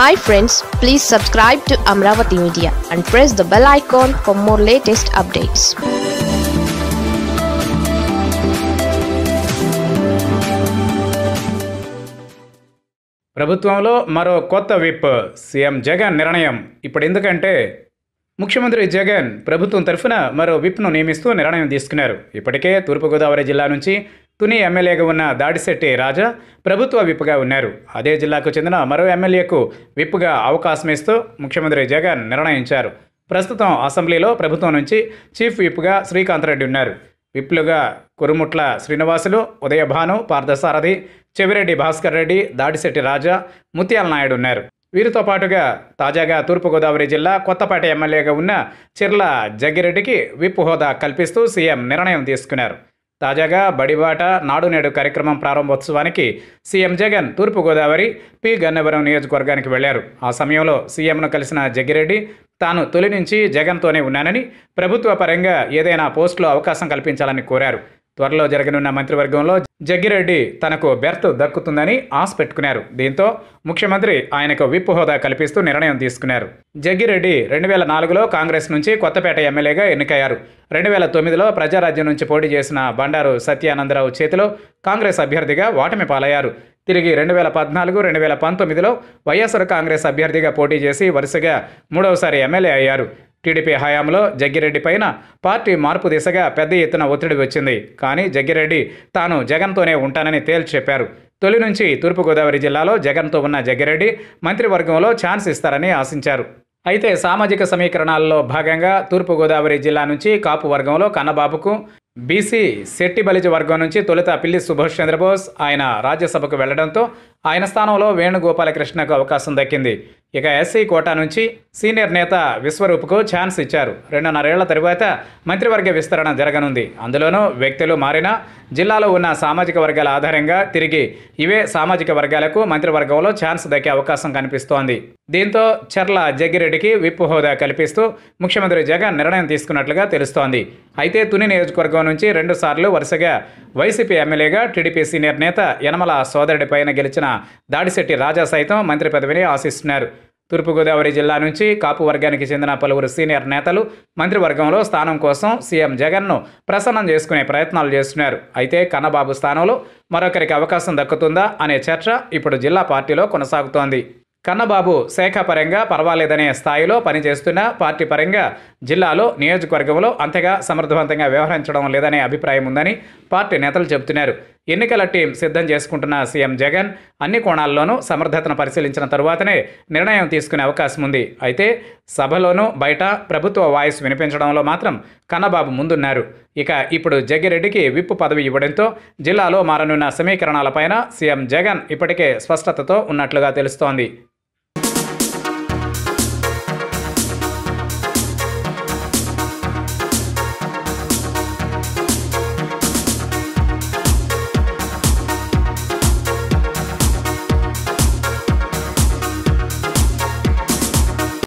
hi friends please subscribe to Amaravati media and press the bell icon for more latest updates ప్రభుత్వంలో మరో కొత్త whip CM Jagan నిర్ణయం ఇప్పుడు ఎందుకంటే ముఖ్యమంత్రి జగన్ ప్రభుత్వం తరఫున మరో విప్ను నియమిస్తూ నిర్ణయం తీసుకున్నారు ఇప్పటికే తూర్పుగోదావరి జిల్లా నుంచి తుని ఎమ్మెల్యేగా ఉన్న దాడిశెట్టి రాజా ప్రభుత్వ విప్గా ఉన్నారు అదే జిల్లాకు చెందిన మరో ఎమ్మెల్యేకు విప్గా అవకాశం ఇస్తూ ముఖ్యమంత్రి జగన్ నిర్ణయించారు ప్రస్తుతం అసెంబ్లీలో ప్రభుత్వం నుంచి చీఫ్ విప్గా శ్రీకాంత్ రెడ్డి ఉన్నారు విప్లుగా కురుముట్ల శ్రీనివాసులు ఉదయభాను పార్థసారథి చెవిరెడ్డి భాస్కర్ రెడ్డి దాడిశెట్టి రాజా ముత్యాల నాయుడు ఉన్నారు వీరితో పాటుగా తాజాగా తూర్పుగోదావరి జిల్లా కొత్తపేట ఎమ్మెల్యేగా ఉన్న చిర్ల జగ్గిరెడ్డికి విప్ హోదా కల్పిస్తూ సీఎం నిర్ణయం తీసుకున్నారు తాజాగా బడిబాట నాడు నేడు కార్యక్రమం ప్రారంభోత్సవానికి సీఎం జగన్ తూర్పుగోదావరి పి గన్నవరం నియోజకవర్గానికి వెళ్లారు ఆ సమయంలో సీఎంను కలిసిన జగ్గిరెడ్డి తాను తొలి నుంచి జగన్తోనే ఉన్నానని ప్రభుత్వ పరంగా ఏదైనా పోస్టులో అవకాశం కల్పించాలని కోరారు త్వరలో జరగనున్న మంత్రివర్గంలో జగ్గిరెడ్డి తనకు బెర్త్ దక్కుతుందని ఆశ పెట్టుకున్నారు దీంతో ముఖ్యమంత్రి ఆయనకు విప్ హోదా కల్పిస్తూ నిర్ణయం తీసుకున్నారు జగ్గిరెడ్డి రెండు వేల నాలుగులో కాంగ్రెస్ నుంచి కొత్తపేట ఎమ్మెల్యేగా ఎన్నికయ్యారు రెండు వేల తొమ్మిదిలో ప్రజారాజ్యం నుంచి పోటీ చేసిన బండారు సత్యానందరావు చేతిలో కాంగ్రెస్ అభ్యర్థిగా ఓటమి పాలయ్యారు తిరిగి రెండు వేల పద్నాలుగు రెండు వేల పంతొమ్మిదిలో వైఎస్ఆర్ కాంగ్రెస్ అభ్యర్థిగా పోటీ చేసి వరుసగా మూడవసారి ఎమ్మెల్యే అయ్యారు టీడీపీ హయాంలో జగ్గిరెడ్డి పైన పార్టీ మార్పు దిశగా పెద్ద ఎత్తున ఒత్తిడి వచ్చింది కానీ జగ్గిరెడ్డి తాను జగన్తోనే ఉంటానని తేల్చి చెప్పారు తొలి నుంచి తూర్పుగోదావరి జిల్లాలో జగన్తో ఉన్న జగ్గిరెడ్డి మంత్రివర్గంలో ఛాన్స్ ఇస్తారని ఆశించారు అయితే సామాజిక సమీకరణాల్లో భాగంగా తూర్పుగోదావరి జిల్లా నుంచి కాపు వర్గంలో కన్నబాబుకు బీసీ శెట్టి బలిజ వర్గం నుంచి తొలుత పిల్లి సుభాష్ చంద్రబోస్ ఆయన రాజ్యసభకు వెళ్లడంతో ఆయన స్థానంలో వేణుగోపాలకృష్ణకు అవకాశం దక్కింది ఇక ఎస్సీ కోటా నుంచి సీనియర్ నేత విశ్వరూప్కు ఛాన్స్ ఇచ్చారు రెండున్నరేళ్ల తరువాత మంత్రివర్గ విస్తరణ జరగనుంది అందులోనూ వ్యక్తులు మారినా జిల్లాలో ఉన్న సామాజిక వర్గాల ఆధారంగా తిరిగి ఇవే సామాజిక వర్గాలకు మంత్రివర్గంలో ఛాన్స్ దక్కే అవకాశం కనిపిస్తోంది దీంతో చర్ల జగ్గిరెడ్డికి విప్పు హోదా కల్పిస్తూ ముఖ్యమంత్రి జగన్ నిర్ణయం తీసుకున్నట్లుగా తెలుస్తోంది అయితే తుని నియోజకవర్గం నుంచి రెండుసార్లు వరుసగా వైసీపీ ఎమ్మెల్యేగా టీడీపీ సీనియర్ నేత యనమల సోదరుడిపైన గెలిచిన దాడిశెట్టి రాజా సైతం మంత్రి పదవిని ఆశిస్తున్నారు తూర్పుగోదావరి జిల్లా నుంచి కాపు వర్గానికి చెందిన పలువురు సీనియర్ నేతలు మంత్రివర్గంలో స్థానం కోసం సీఎం జగన్ను ప్రసన్నం చేసుకునే ప్రయత్నాలు చేస్తున్నారు అయితే కన్నబాబు స్థానంలో మరొకరికి అవకాశం దక్కుతుందా అనే చర్చ ఇప్పుడు జిల్లా పార్టీలో కొనసాగుతోంది కన్నబాబు శాఖ పరంగా పర్వాలేదనే స్థాయిలో పనిచేస్తున్న పార్టీ పరంగా జిల్లాలో నియోజకవర్గంలో అంతగా సమర్థవంతంగా వ్యవహరించడం లేదనే అభిప్రాయం ఉందని పార్టీ నేతలు చెబుతున్నారు ఎన్నికల టీం సిద్ధం చేసుకుంటున్న సీఎం జగన్ అన్ని కోణాల్లోనూ సమర్థతను పరిశీలించిన తరువాతనే నిర్ణయం తీసుకునే అవకాశం ఉంది అయితే సభలోనూ బయట ప్రభుత్వ వాయిస్ వినిపించడంలో మాత్రం కన్నబాబు ముందున్నారు ఇక ఇప్పుడు జగ్గిరెడ్డికి విప్పు పదవి ఇవ్వడంతో జిల్లాలో మారనున్న సమీకరణాలపైన సీఎం జగన్ ఇప్పటికే స్పష్టతతో ఉన్నట్లుగా తెలుస్తోంది